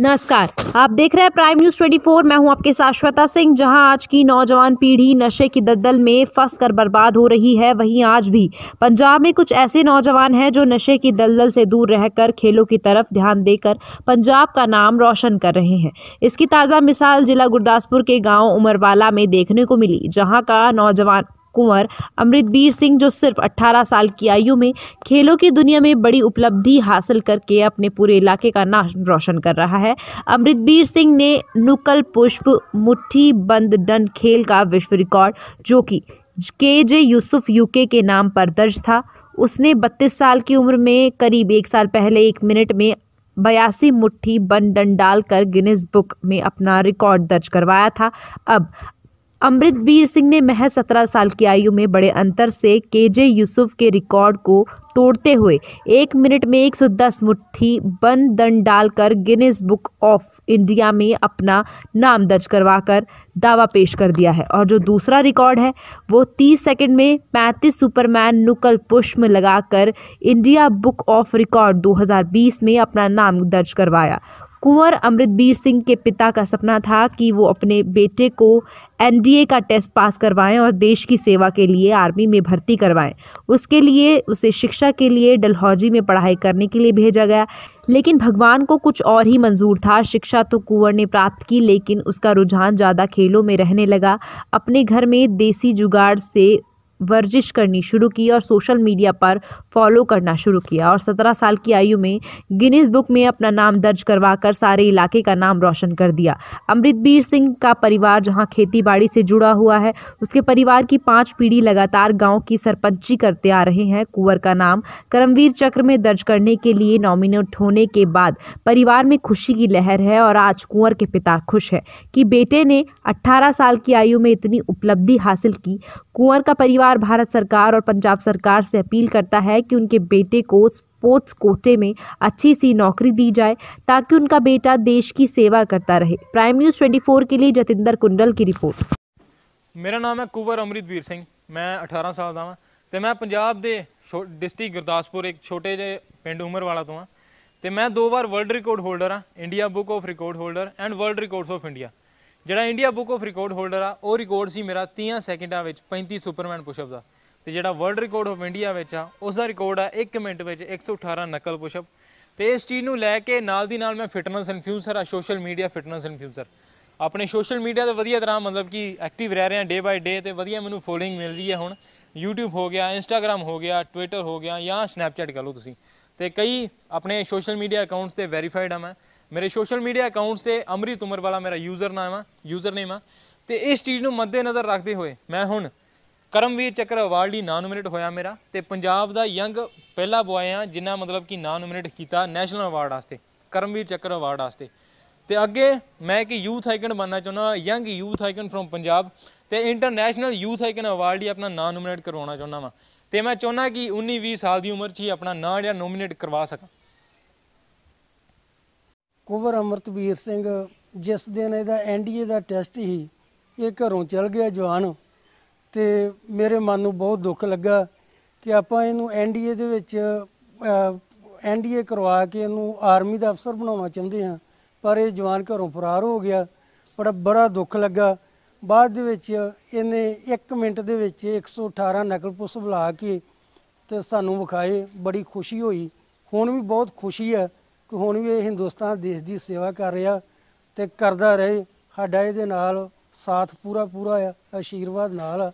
नमस्कार आप देख रहे हैं प्राइम न्यूज 24 मैं हूं आपके साथ श्वेता सिंह जहां आज की नौजवान पीढ़ी नशे की दद्दल में फंस कर बर्बाद हो रही है वहीं आज भी पंजाब में कुछ ऐसे नौजवान हैं जो नशे की दलदल से दूर रहकर खेलों की तरफ ध्यान देकर पंजाब का नाम रोशन कर रहे हैं इसकी ताज़ा मिसाल जिला गुरदासपुर के गाँव उमरवाला में देखने को मिली जहाँ का नौजवान कुंवर अमृतबीर सिंह जो सिर्फ 18 साल की आयु में खेलों की दुनिया में बड़ी उपलब्धि हासिल करके अपने पूरे इलाके का नाम रोशन कर रहा है अमृतबीर सिंह ने नुकल पुष्प मुट्ठी बंद दंड खेल का विश्व रिकॉर्ड जो कि के जे यूसुफ यूके के नाम पर दर्ज था उसने 32 साल की उम्र में करीब एक साल पहले एक मिनट में बयासी मुट्ठी बन डंड डालकर गिनेस बुक में अपना रिकॉर्ड दर्ज करवाया था अब अमृतवीर सिंह ने महज सत्रह साल की आयु में बड़े अंतर से केजे यूसुफ के रिकॉर्ड को तोड़ते हुए एक मिनट में एक सौ दस मुठ्ठी बंद दंड डालकर गिनीज बुक ऑफ इंडिया में अपना नाम दर्ज करवाकर दावा पेश कर दिया है और जो दूसरा रिकॉर्ड है वो तीस सेकंड में पैंतीस सुपरमैन नुकल पुष्प लगाकर इंडिया बुक ऑफ रिकॉर्ड 2020 में अपना नाम दर्ज करवाया कुंवर अमृतबीर सिंह के पिता का सपना था कि वो अपने बेटे को एनडीए का टेस्ट पास करवाएं और देश की सेवा के लिए आर्मी में भर्ती करवाएं उसके लिए उसे शिक्षा के लिए डलहौजी में पढ़ाई करने के लिए भेजा गया लेकिन भगवान को कुछ और ही मंजूर था शिक्षा तो कुंवर ने प्राप्त की लेकिन उसका रुझान ज़्यादा खेलों में रहने लगा अपने घर में देसी जुगाड़ से वर्जिश करनी शुरू की और सोशल मीडिया पर फॉलो करना शुरू किया और सत्रह साल की आयु में गिनीज बुक में अपना नाम दर्ज करवाकर सारे इलाके का नाम रोशन कर दिया अमृतबीर सिंह का परिवार जहां बाड़ी से जुड़ा हुआ है उसके परिवार की पाँच पीढ़ी लगातार गाँव की सरपंची करते आ रहे हैं कुंवर का नाम करमवीर चक्र में दर्ज करने के लिए नॉमिनेट होने के बाद परिवार में खुशी की लहर है और आज कुंवर के पिता खुश है कि बेटे ने अट्ठारह साल की आयु में इतनी उपलब्धि हासिल की कुंवर का परिवार बार भारत सरकार और पंजाब सरकार से अपील करता है कि उनके बेटे को स्पोर्ट्स कोटे में अच्छी सी नौकरी दी जाए ताकि उनका बेटा देश की सेवा करता रहे प्राइम न्यूज ट्वेंटी फोर के लिए जतेंद्र कुंडल की रिपोर्ट मेरा नाम है कुंवर अमृतवीर सिंह मैं अठारह साल का हाँ तो मैं पंजाब के डिस्ट्रिक्ट गुरदासपुर एक छोटे जे पेंड उमर वाला तो हाँ तो मैं दो बार वर्ल्ड रिकॉर्ड होल्डर हाँ India book of record holder and world records of India ਜਿਹੜਾ India book of record holder ਆ ਉਹ ਰਿਕਾਰਡ ਸੀ ਮੇਰਾ 30 ਸੈਕਿੰਡਾਂ ਵਿੱਚ 35 ਸੁਪਰਮੈਨ ਪੁਸ਼ਅਪ ਦਾ ਤੇ ਜਿਹੜਾ ਵਰਲਡ ਰਿਕਾਰਡ ਆਫ ਇੰਡੀਆ ਵਿੱਚ ਆ ਉਸ ਦਾ ਰਿਕਾਰਡ ਆ 1 ਮਿੰਟ ਵਿੱਚ 118 ਨਕਲ ਪੁਸ਼ਅਪ ਤੇ ਇਸ ਚੀਜ਼ ਨੂੰ ਲੈ ਕੇ ਨਾਲ ਦੀ ਨਾਲ ਮੈਂ ਫਿਟਨੈਸ ਇਨਫਿਊਜ਼ਰ ਆ ਸੋਸ਼ਲ ਮੀਡੀਆ ਫਿਟਨੈਸ ਇਨਫਿਊਜ਼ਰ ਆਪਣੇ ਸੋਸ਼ਲ ਮੀਡੀਆ ਤੇ ਵਧੀਆ ਤਰ੍ਹਾਂ ਮਤਲਬ ਕਿ ਐਕਟਿਵ ਰਹਿ ਰਹੇ ਆ ਡੇ ਬਾਈ ਡੇ ਤੇ ਵਧੀਆ ਮੈਨੂੰ ਫੋਲੋਇੰਗ ਮਿਲ ਰਹੀ ਹੈ ਹੁਣ YouTube ਹੋ ਗਿਆ Instagram ਹੋ ਗਿਆ Twitter ਹੋ ਗਿਆ ਜਾਂ Snapchat ਕਰ ਲਓ ਤੁਸੀਂ ਤੇ ਕਈ ਆਪਣੇ ਸੋਸ਼ਲ ਮੀਡੀਆ ਅਕਾਊਂਟਸ ਤੇ ਵੈਰੀਫਾਈਡ ਆ ਮੈਂ ਮੇਰੇ ਸੋਸ਼ਲ ਮੀਡੀਆ ਅਕਾਊਂਟਸ ਤੇ ਅਮਰੀਤ ਉਮਰ ਵਾਲਾ ਮੇਰਾ ਯੂਜ਼ਰ ਨਾਮ ਆ ਯੂਜ਼ਰ ਨੇਮ ਆ ਤੇ ਇਸ ਚੀਜ਼ ਨੂੰ ਮੱਦੇ ਨਜ਼ਰ ਰੱਖਦੇ ਹੋਏ ਮੈਂ ਹੁਣ ਕਰਮਵੀਰ ਚੱਕਰ ਅਵਾਰਡ ਲਈ ਨਾਮਿਨੇਟ ਹੋਇਆ ਮੇਰਾ ਤੇ ਪੰਜਾਬ ਦਾ ਯੰਗ ਪਹਿਲਾ ਬੁਆਏ ਆ ਜਿਨ੍ਹਾਂ ਮਤਲਬ ਕਿ ਨਾਮਿਨੇਟ ਕੀਤਾ ਨੈਸ਼ਨਲ ਅਵਾਰਡ ਵਾਸਤੇ ਕਰਮਵੀਰ ਚੱਕਰ ਅਵਾਰਡ ਵਾਸਤੇ ਤੇ ਅੱਗੇ ਮੈਂ ਕਿ ਯੂਥ ਆਈਕਨ ਬਣਨਾ ਚਾਹੁੰਦਾ young youth icon from Punjab ਤੇ ਇੰਟਰਨੈਸ਼ਨਲ ਯੂਥ ਆਈਕਨ ਅਵਾਰਡ ਲਈ ਆਪਣਾ ਨਾਮ ਨੋਮੀਨੇਟ ਕਰਵਾਉਣਾ ਚਾਹੁੰਦਾ ਵਾਂ ਤੇ ਮੈਂ ਚਾਹੁੰਦਾ ਕਿ 19 20 ਸਾਲ ਦੀ ਉਮਰ 'ਚ ਹੀ ਆਪਣਾ ਨਾਮ ਜਾਂ ਨੋਮੀਨੇਟ ਕਰਵਾ ਸਕਾਂ ਕੁੰਵਰ ਅਮਰਤਵੀਰ ਸਿੰਘ ਜਿਸ ਦਿਨ ਇਹਦਾ ਐਨਡੀਏ ਦਾ ਟੈਸਟ ਹੀ ਇਹ ਘਰੋਂ ਚਲ ਗਿਆ ਜਵਾਨ ਤੇ ਮੇਰੇ ਮਨ ਨੂੰ ਬਹੁਤ ਦੁੱਖ ਲੱਗਾ ਕਿ ਆਪਾਂ ਇਹਨੂੰ ਐਨਡੀਏ ਦੇ ਵਿੱਚ ਐਨਡੀਏ ਕਰਵਾ ਕੇ ਇਹਨੂੰ ਆਰਮੀ ਦਾ ਅਫਸਰ ਬਣਾਉਣਾ ਚਾਹੁੰਦੇ ਹਾਂ ਪਰ ਇਹ ਜਵਾਨ ਘਰੋਂ ਫਰਾਰ ਹੋ ਗਿਆ ਬੜਾ ਬੜਾ ਦੁੱਖ ਲੱਗਾ ਬਾਅਦ ਦੇ ਵਿੱਚ ਇਹਨੇ 1 ਮਿੰਟ ਦੇ ਵਿੱਚ 118 ਨਕਲ ਪੁਲਿਸ ਬੁਲਾ ਕੇ ਤੇ ਸਾਨੂੰ ਵਿਖਾਏ ਬੜੀ ਖੁਸ਼ੀ ਹੋਈ ਹੁਣ ਵੀ ਬਹੁਤ ਖੁਸ਼ੀ ਹੈ ਕਿ ਹੁਣ ਵੀ ਇਹ ਹਿੰਦੁਸਤਾਨ ਦੇਸ਼ ਦੀ ਸੇਵਾ ਕਰ ਰਿਹਾ ਤੇ ਕਰਦਾ ਰਹੇ ਸਾਡਾ ਇਹਦੇ ਨਾਲ ਸਾਥ ਪੂਰਾ ਪੂਰਾ ਆ ਆਸ਼ੀਰਵਾਦ ਨਾਲ ਆ